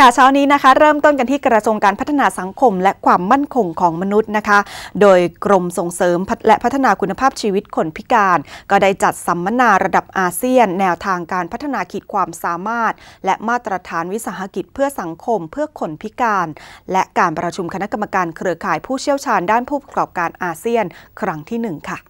ค่ะเช้านี้นะคะ เริ่มต้นกันที่กระทรวงการพัฒนาสังคมและความมั่นคงของมนุษย์นะคะ โดยกรมส่งเสริมและพัฒนาคุณภาพชีวิตคนพิการ ก็ได้จัดสัมมนาระดับอาเซียน แนวทางการพัฒนาขีดความสามารถ และมาตรฐานวิสาหกิจเพื่อสังคมเพื่อคนพิการ และการประชุมคณะกรรมการเครือข่ายผู้เชี่ยวชาญ ด้านผู้ประกอบการอาเซียนครั้งที่1ค่ะ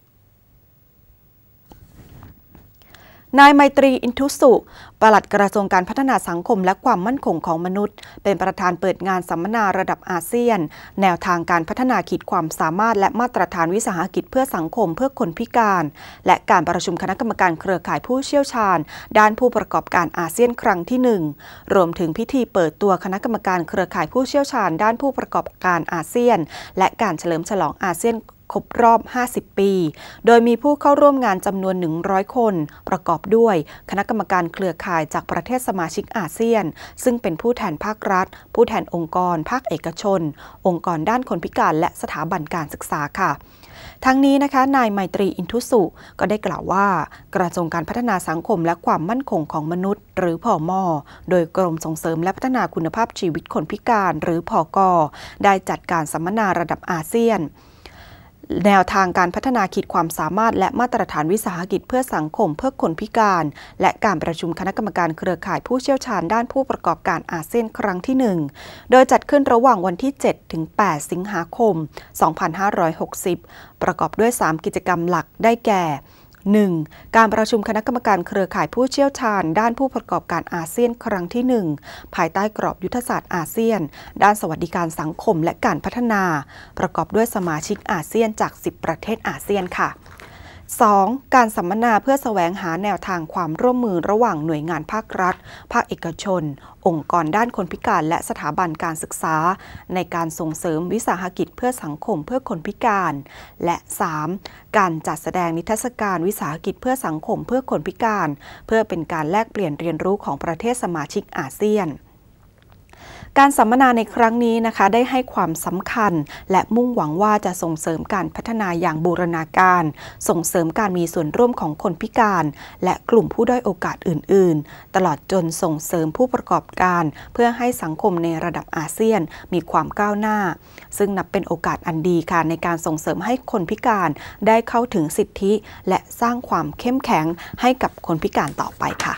นายไมตรีอินทุสุ ปลัดกระทรวงการพัฒนาสังคมและความมั่นคงของมนุษย์ เป็นประธานเปิดงานสัมมนาระดับอาเซียน แนวทางการพัฒนาขีดความสามารถและมาตรฐานวิสาหกิจเพื่อสังคมเพื่อคนพิการ และการประชุมคณะกรรมการเครือข่ายผู้เชี่ยวชาญ ด้านผู้ประกอบการอาเซียนครั้งที่ 1 รวมถึงพิธีเปิดตัวคณะกรรมการเครือข่ายผู้เชี่ยวชาญ ด้านผู้ประกอบการอาเซียน และการเฉลิมฉลองอาเซียนครบรอบ 50 ปี โดยมีผู้เข้าร่วมงานจำนวน 100 คน ประกอบด้วย คณะกรรมการเครือข่ายจากประเทศสมาชิกอาเซียน ซึ่งเป็นผู้แทนภาครัฐ ผู้แทนองค์กร ภาคเอกชน องค์กรด้านคนพิการ และสถาบันการศึกษาค่ะ ทั้งนี้นะคะ นายไมตรีอินทุสุ ก็ได้กล่าวว่า กระทรวงการพัฒนาสังคมและความมั่นคงของมนุษย์ หรือพอมอ โดยกรมส่งเสริมและพัฒนาคุณภาพชีวิตคนพิการ หรือพอกอได้จัดการสัมมนาระดับอาเซียนแนวทางการพัฒนาขีดความสามารถและมาตรฐานวิสาหกิจเพื่อสังคมเพื่อคนพิการ และการประชุมคณะกรรมการเครือข่ายผู้เชี่ยวชาญด้านผู้ประกอบการอาเซียนครั้งที่ 1 โดยจัดขึ้นระหว่างวันที่7ถึง8สิงหาคม 2560 ประกอบด้วย 3 กิจกรรมหลักได้แก่ 1. การประชุมคณะกรรมการเครือข่ายผู้เชี่ยวชาญ ด้านผู้ประกอบการอาเซียนครั้งที่ 1 ภายใต้กรอบยุทธศาสตร์อาเซียน ด้านสวัสดิการสังคมและการพัฒนา ประกอบด้วยสมาชิกอาเซียนจาก 10 ประเทศอาเซียนค่ะ 2. การสัมมนาเพื่อสแสวงหาแนวทางความร่วมมือระหว่างหน่วยงานภาครัฐ ภาคเอกชน องค์กรด้านคนพิการและสถาบันการศึกษา ในการส่งเสริมวิสาหกิจเพื่อสังคมเพื่อคนพิการ และ 3. การจัดแสดงนิทรรศการวิสาหกิจเพื่อสังคมเพื่อคนพิการ เพื่อเป็นการแลกเปลี่ยนเรียนรู้ของประเทศสมาชิกอาเซียนการสัมมนาในครั้งนี้นะคะ ได้ให้ความสำคัญ และมุ่งหวังว่าจะส่งเสริมการพัฒนาอย่างบูรณาการ ส่งเสริมการมีส่วนร่วมของคนพิการ และกลุ่มผู้ด้อยโอกาสอื่น ๆ ตลอดจนส่งเสริมผู้ประกอบการ เพื่อให้สังคมในระดับอาเซียนมีความก้าวหน้า ซึ่งนับเป็นโอกาสอันดีค่ะในการส่งเสริมให้คนพิการ ได้เข้าถึงสิทธิและสร้างความเข้มแข็งให้กับคนพิการต่อไปค่ะ